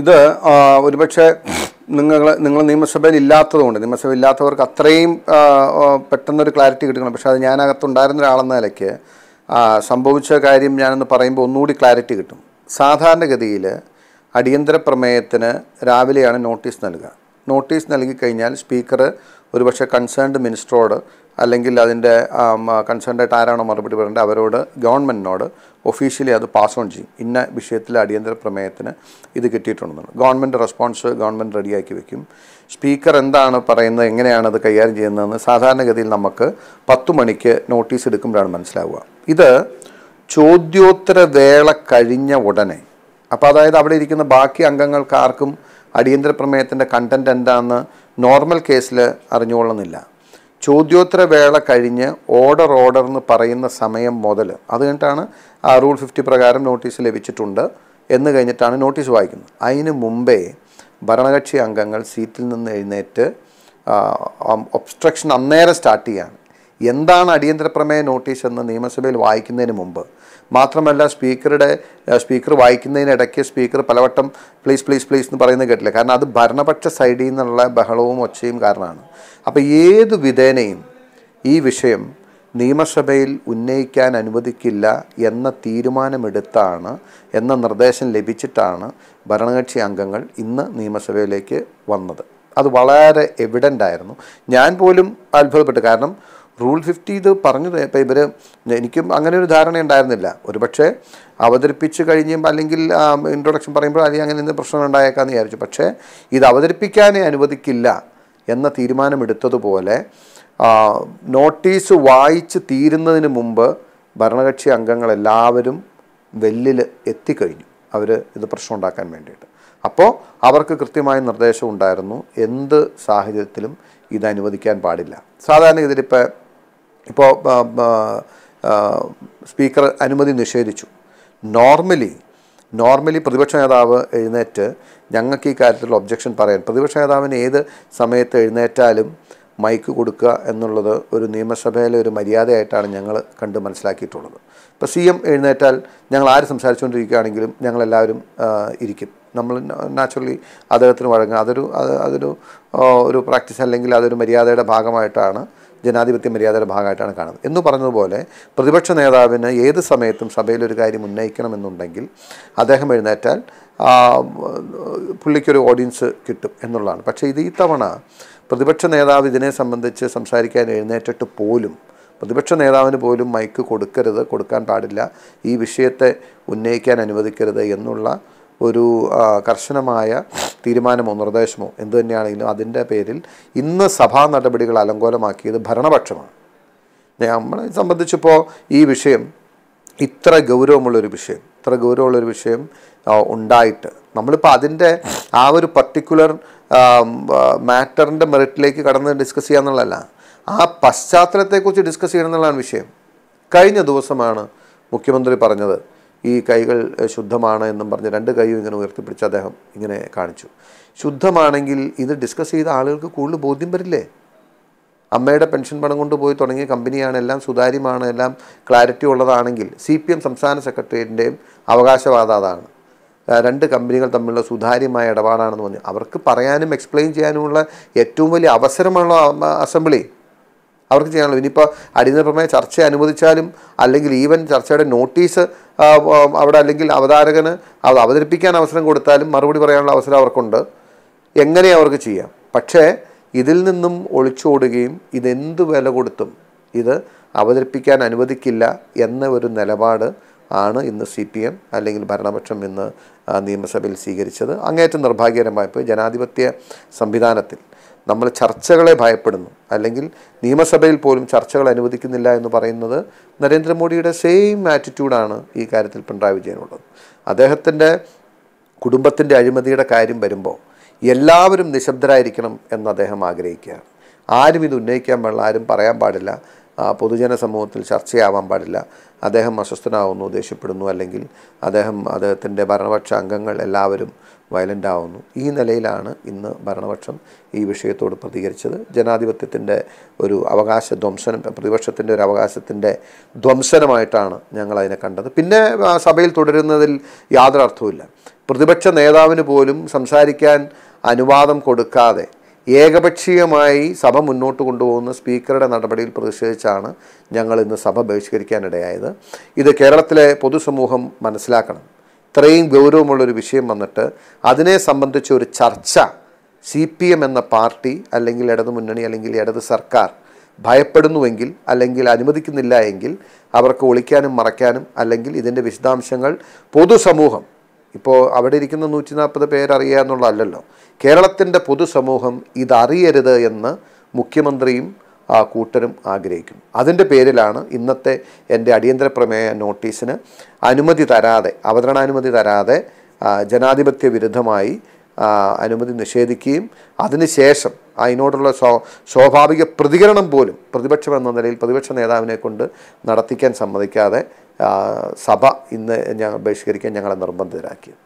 ഇത് ഒരുപക്ഷെ നിങ്ങൾ നിങ്ങൾ നിയമസഭയിൽ ഇല്ലാത്തതുകൊണ്ട് നിയമസഭ ഇല്ലാത്തവർക്ക് അത്രയും പെട്ടെന്നൊരു ക്ലാരിറ്റി കിട്ടണം പക്ഷേ അത് ഞാനകത്തുണ്ടായിരുന്ന ഒരാളെന്ന നിലയ്ക്ക് സംഭവിച്ച കാര്യം ഞാനെന്ന് പറയുമ്പോൾ ഒന്നുകൂടി ക്ലാരിറ്റി കിട്ടും സാധാരണഗതിയിൽ അടിയന്തര പ്രമേയത്തിന് രാവിലെയാണ് നോട്ടീസ് നൽകുക നോട്ടീസ് നൽകിക്കഴിഞ്ഞാൽ സ്പീക്കർ ഒരുപക്ഷെ കൺസേൺഡ് മിനിസ്റ്ററോട് അല്ലെങ്കിൽ അതിൻ്റെ കൺസേൺഡായിട്ട് ആരാണോ മറുപടി പറയേണ്ടത് അവരോട് ഗവൺമെൻറ്റിനോട് ഒഫീഷ്യലി അത് പാസ് ഓൺ ചെയ്യും ഇന്ന വിഷയത്തിൽ അടിയന്തര പ്രമേയത്തിന് ഇത് കിട്ടിയിട്ടുണ്ടെന്നാണ് ഗവൺമെൻറ് റെസ്പോൺസ് ഗവൺമെൻറ് റെഡിയാക്കി വെക്കും സ്പീക്കർ എന്താണ് പറയുന്നത് എങ്ങനെയാണ് അത് കൈകാര്യം ചെയ്യുന്നതെന്ന് സാധാരണഗതിയിൽ നമുക്ക് പത്ത് മണിക്ക് നോട്ടീസ് എടുക്കുമ്പോഴാണ് മനസ്സിലാവുക ഇത് ചോദ്യോത്തര വേള കഴിഞ്ഞ ഉടനെ അപ്പോൾ അതായത് അവിടെ ഇരിക്കുന്ന ബാക്കി അംഗങ്ങൾക്ക് ആർക്കും അടിയന്തര പ്രമേയത്തിൻ്റെ കണ്ടൻറ് എന്താണെന്ന് നോർമൽ കേസിൽ അറിഞ്ഞുകൊള്ളുന്നില്ല ചോദ്യോത്തര വേള കഴിഞ്ഞ് ഓർഡർ ഓർഡർ എന്ന് പറയുന്ന സമയം മുതൽ അത് കഴിഞ്ഞിട്ടാണ് ആ റൂൾ ഫിഫ്റ്റി പ്രകാരം നോട്ടീസ് ലഭിച്ചിട്ടുണ്ട് എന്ന് കഴിഞ്ഞിട്ടാണ് നോട്ടീസ് വായിക്കുന്നത് അതിന് മുമ്പേ ഭരണകക്ഷി അംഗങ്ങൾ സീറ്റിൽ നിന്ന് എഴുന്നേറ്റ് ഒബ്സ്ട്രക്ഷൻ അന്നേരം സ്റ്റാർട്ട് ചെയ്യുകയാണ് എന്താണ് അടിയന്തര പ്രമേയ നോട്ടീസ് എന്ന് നിയമസഭയിൽ വായിക്കുന്നതിന് മുമ്പ് മാത്രമല്ല സ്പീക്കറുടെ സ്പീക്കർ വായിക്കുന്നതിനിടയ്ക്ക് സ്പീക്കർ പലവട്ടം പ്ലീസ് പ്ലീസ് പ്ലീസ് എന്ന് പറയുന്നത് കേട്ടില്ല കാരണം അത് ഭരണപക്ഷ സൈഡിൽ നിന്നുള്ള ബഹളവും ഒച്ചയും കാരണമാണ് അപ്പോൾ ഏത് വിധേനയും ഈ വിഷയം നിയമസഭയിൽ ഉന്നയിക്കാൻ അനുവദിക്കില്ല എന്ന തീരുമാനമെടുത്താണ് എന്ന നിർദ്ദേശം ലഭിച്ചിട്ടാണ് ഭരണകക്ഷി അംഗങ്ങൾ ഇന്ന് നിയമസഭയിലേക്ക് വന്നത് അത് വളരെ എവിഡൻ്റ് ആയിരുന്നു ഞാൻ പോലും അത്ഭുതപ്പെട്ടു കാരണം റൂൾ ഫിഫ്റ്റി ഇത് പറഞ്ഞു ഇപ്പം ഇവർ എനിക്കും അങ്ങനെ ഒരു ധാരണ ഉണ്ടായിരുന്നില്ല ഒരു പക്ഷേ അവതരിപ്പിച്ച് കഴിയുമ്പോൾ അല്ലെങ്കിൽ ഇൻട്രൊഡക്ഷൻ പറയുമ്പോൾ അല്ലെങ്കിൽ അങ്ങനെ എന്ത് പ്രശ്നം ഉണ്ടായേക്കാന്ന് വിചാരിച്ചു പക്ഷേ ഇത് അവതരിപ്പിക്കാനേ അനുവദിക്കില്ല എന്ന തീരുമാനമെടുത്തതുപോലെ നോട്ടീസ് വായിച്ച് തീരുന്നതിന് മുമ്പ് ഭരണകക്ഷി അംഗങ്ങളെല്ലാവരും വെല്ലിൽ എത്തിക്കഴിഞ്ഞു അവർ ഇത് പ്രശ്നം ഉണ്ടാക്കാൻ വേണ്ടിയിട്ട് അപ്പോൾ അവർക്ക് കൃത്യമായ നിർദ്ദേശം ഉണ്ടായിരുന്നു എന്ത് സാഹചര്യത്തിലും ഇത് അനുവദിക്കാൻ പാടില്ല സാധാരണ ഇതിലിപ്പോൾ ഇപ്പോൾ സ്പീക്കർ അനുമതി നിഷേധിച്ചു നോർമലി നോർമലി പ്രതിപക്ഷ നേതാവ് എഴുന്നേറ്റ് ഞങ്ങൾക്ക് ഈ കാര്യത്തിൽ ഒബ്ജക്ഷൻ പറയാൻ പ്രതിപക്ഷ നേതാവിന് ഏത് സമയത്ത് എഴുന്നേറ്റാലും മൈക്ക് കൊടുക്കുക എന്നുള്ളത് ഒരു നിയമസഭയിലെ ഒരു മര്യാദയായിട്ടാണ് ഞങ്ങൾ കണ്ട് മനസ്സിലാക്കിയിട്ടുള്ളത് ഇപ്പോൾ സി എം എഴുന്നേറ്റാൽ ഞങ്ങൾ ആര് സംസാരിച്ചുകൊണ്ടിരിക്കുകയാണെങ്കിലും ഞങ്ങളെല്ലാവരും ഇരിക്കും നമ്മൾ നാച്ചുറലി അദ്ദേഹത്തിന് വഴങ്ങുക അതൊരു അതൊരു ഒരു പ്രാക്ടീസ് അല്ലെങ്കിൽ അതൊരു മര്യാദയുടെ ഭാഗമായിട്ടാണ് ജനാധിപത്യ മര്യാദയുടെ ഭാഗമായിട്ടാണ് കാണുന്നത് എന്ന് പറഞ്ഞതുപോലെ പ്രതിപക്ഷ നേതാവിന് ഏത് സമയത്തും സഭയിൽ ഒരു കാര്യം ഉന്നയിക്കണമെന്നുണ്ടെങ്കിൽ അദ്ദേഹം എഴുന്നേറ്റാൽ പുള്ളിക്കൊരു ഓഡിയൻസ് കിട്ടും എന്നുള്ളതാണ് പക്ഷേ ഇത് ഈ തവണ പ്രതിപക്ഷ നേതാവ് ഇതിനെ സംബന്ധിച്ച് സംസാരിക്കാൻ എഴുന്നേറ്റിട്ട് പോലും പ്രതിപക്ഷ നേതാവിന് പോലും മൈക്ക് കൊടുക്കരുത് കൊടുക്കാൻ പാടില്ല ഈ വിഷയത്തെ ഉന്നയിക്കാൻ അനുവദിക്കരുത് എന്നുള്ള ഒരു കർശനമായ തീരുമാനമോ നിർദ്ദേശമോ എന്തുതന്നെയാണെങ്കിലും തന്നെയാണെങ്കിലും അതിൻ്റെ പേരിൽ ഇന്ന് സഭാ നടപടികൾ അലങ്കോലമാക്കിയത് ഭരണപക്ഷമാണ് നമ്മളെ സംബന്ധിച്ചിപ്പോൾ ഈ വിഷയം ഇത്ര ഗൗരവമുള്ളൊരു വിഷയം ഇത്ര ഗൗരവമുള്ളൊരു വിഷയം ഉണ്ടായിട്ട് നമ്മളിപ്പോൾ അതിൻ്റെ ആ ഒരു പർട്ടിക്കുലർ മാറ്ററിൻ്റെ മെറിറ്റിലേക്ക് കടന്ന് ഡിസ്കസ് എന്നുള്ളതല്ല ആ പശ്ചാത്തലത്തെക്കുറിച്ച് ഡിസ്കസ് ചെയ്യണമെന്നുള്ളതാണ് വിഷയം കഴിഞ്ഞ ദിവസമാണ് മുഖ്യമന്ത്രി പറഞ്ഞത് ഈ കൈകൾ ശുദ്ധമാണ് എന്നും പറഞ്ഞ് രണ്ട് കൈയും ഇങ്ങനെ ഉയർത്തിപ്പിടിച്ച് അദ്ദേഹം ഇങ്ങനെ കാണിച്ചു ശുദ്ധമാണെങ്കിൽ ഇത് ഡിസ്കസ് ചെയ്ത ആളുകൾക്ക് കൂടുതൽ ബോധ്യം വരില്ലേ അമ്മയുടെ പെൻഷൻ പണം കൊണ്ട് പോയി തുടങ്ങിയ കമ്പനിയാണ് എല്ലാം സുതാര്യമാണ് എല്ലാം ക്ലാരിറ്റി ഉള്ളതാണെങ്കിൽ സി പി എം സംസ്ഥാന സെക്രട്ടേറിയറ്റിൻ്റെയും അവകാശവാദം അതാണ് രണ്ട് കമ്പനികൾ തമ്മിലുള്ള സുതാര്യമായ ഇടപാടാണെന്ന് പറഞ്ഞു അവർക്ക് പറയാനും എക്സ്പ്ലെയിൻ ചെയ്യാനുമുള്ള ഏറ്റവും വലിയ അവസരമുള്ള അസംബ്ലി അവർക്ക് ചെയ്യാനുള്ളത് ഇനിയിപ്പോൾ പ്രമേയ ചർച്ച അനുവദിച്ചാലും അല്ലെങ്കിൽ ഈവൻ ചർച്ചയുടെ നോട്ടീസ് അവിടെ അല്ലെങ്കിൽ അവതാരകന് അത് അവതരിപ്പിക്കാൻ അവസരം കൊടുത്താലും മറുപടി പറയാനുള്ള അവസരം അവർക്കുണ്ട് എങ്ങനെ അവർക്ക് ചെയ്യാം പക്ഷേ ഇതിൽ നിന്നും ഒളിച്ചോടുകയും ഇതെന്ത് വില കൊടുത്തും ഇത് അവതരിപ്പിക്കാൻ അനുവദിക്കില്ല എന്ന ഒരു നിലപാട് ആണ് ഇന്ന് സി പി എം അല്ലെങ്കിൽ ഭരണപക്ഷം ഇന്ന് നിയമസഭയിൽ സ്വീകരിച്ചത് അങ്ങേറ്റം നിർഭാഗ്യകരമായപ്പോൾ ജനാധിപത്യ സംവിധാനത്തിൽ നമ്മൾ ചർച്ചകളെ ഭയപ്പെടുന്നു അല്ലെങ്കിൽ നിയമസഭയിൽ പോലും ചർച്ചകൾ അനുവദിക്കുന്നില്ല എന്ന് പറയുന്നത് നരേന്ദ്രമോദിയുടെ സെയിം ആറ്റിറ്റ്യൂഡാണ് ഈ കാര്യത്തിൽ പിണറായി വിജയനുള്ളത് അദ്ദേഹത്തിൻ്റെ കുടുംബത്തിൻ്റെ അഴിമതിയുടെ കാര്യം വരുമ്പോൾ എല്ലാവരും നിശബ്ദരായിരിക്കണം എന്ന് അദ്ദേഹം ആഗ്രഹിക്കുകയാണ് ആരും ഇത് ഉന്നയിക്കാൻ പാടില്ല ആരും പറയാൻ പാടില്ല പൊതുജന സമൂഹത്തിൽ ചർച്ചയാവാൻ പാടില്ല അദ്ദേഹം അസ്വസ്ഥനാവുന്നു ദേഷ്യപ്പെടുന്നു അല്ലെങ്കിൽ അദ്ദേഹം അദ്ദേഹത്തിൻ്റെ ഭരണപക്ഷ അംഗങ്ങൾ എല്ലാവരും വയലൻ്റ് ആവുന്നു ഈ നിലയിലാണ് ഇന്ന് ഭരണപക്ഷം ഈ വിഷയത്തോട് പ്രതികരിച്ചത് ജനാധിപത്യത്തിൻ്റെ ഒരു അവകാശ ധ്വംസനം പ്രതിപക്ഷത്തിൻ്റെ ഒരു അവകാശത്തിൻ്റെ ധ്വംസനമായിട്ടാണ് ഞങ്ങൾ അതിനെ കണ്ടത് പിന്നെ സഭയിൽ തുടരുന്നതിൽ യാതൊരർത്ഥവുമില്ല പ്രതിപക്ഷ നേതാവിന് പോലും സംസാരിക്കാൻ അനുവാദം കൊടുക്കാതെ ഏകപക്ഷീയമായി സഭ മുന്നോട്ട് കൊണ്ടുപോകുന്ന സ്പീക്കറുടെ നടപടിയിൽ പ്രതിഷേധിച്ചാണ് ഞങ്ങൾ ഇന്ന് സഭ ബഹിഷ്കരിക്കാനിടയായത് ഇത് കേരളത്തിലെ പൊതുസമൂഹം മനസ്സിലാക്കണം ഇത്രയും ഗൗരവമുള്ളൊരു വിഷയം വന്നിട്ട് അതിനെ സംബന്ധിച്ച് ഒരു ചർച്ച സി പി എം എന്ന പാർട്ടി അല്ലെങ്കിൽ ഇടതു മുന്നണി അല്ലെങ്കിൽ ഇടത് സർക്കാർ ഭയപ്പെടുന്നുവെങ്കിൽ അല്ലെങ്കിൽ അനുവദിക്കുന്നില്ല എങ്കിൽ അവർക്ക് ഒളിക്കാനും മറയ്ക്കാനും അല്ലെങ്കിൽ ഇതിൻ്റെ വിശദാംശങ്ങൾ പൊതുസമൂഹം ഇപ്പോൾ അവിടെ ഇരിക്കുന്ന നൂറ്റി നാൽപ്പത് പേരറിയാന്നുള്ളതല്ലോ കേരളത്തിൻ്റെ പൊതുസമൂഹം ഇതറിയരുത് എന്ന് മുഖ്യമന്ത്രിയും ആ കൂട്ടരും ആഗ്രഹിക്കും അതിൻ്റെ പേരിലാണ് ഇന്നത്തെ എൻ്റെ അടിയന്തര പ്രമേയ നോട്ടീസിന് അനുമതി തരാതെ അവതരണാനുമതി തരാതെ ജനാധിപത്യ വിരുദ്ധമായി അനുമതി നിഷേധിക്കുകയും അതിനുശേഷം അതിനോടുള്ള സ്വ സ്വാഭാവിക പ്രതികരണം പോലും പ്രതിപക്ഷം എന്ന നിലയിൽ പ്രതിപക്ഷ നേതാവിനെ കൊണ്ട് നടത്തിക്കാൻ സമ്മതിക്കാതെ സഭ ഇന്ന് ഞാൻ ബഹിഷ്കരിക്കാൻ ഞങ്ങളെ നിർബന്ധിതരാക്കിയത്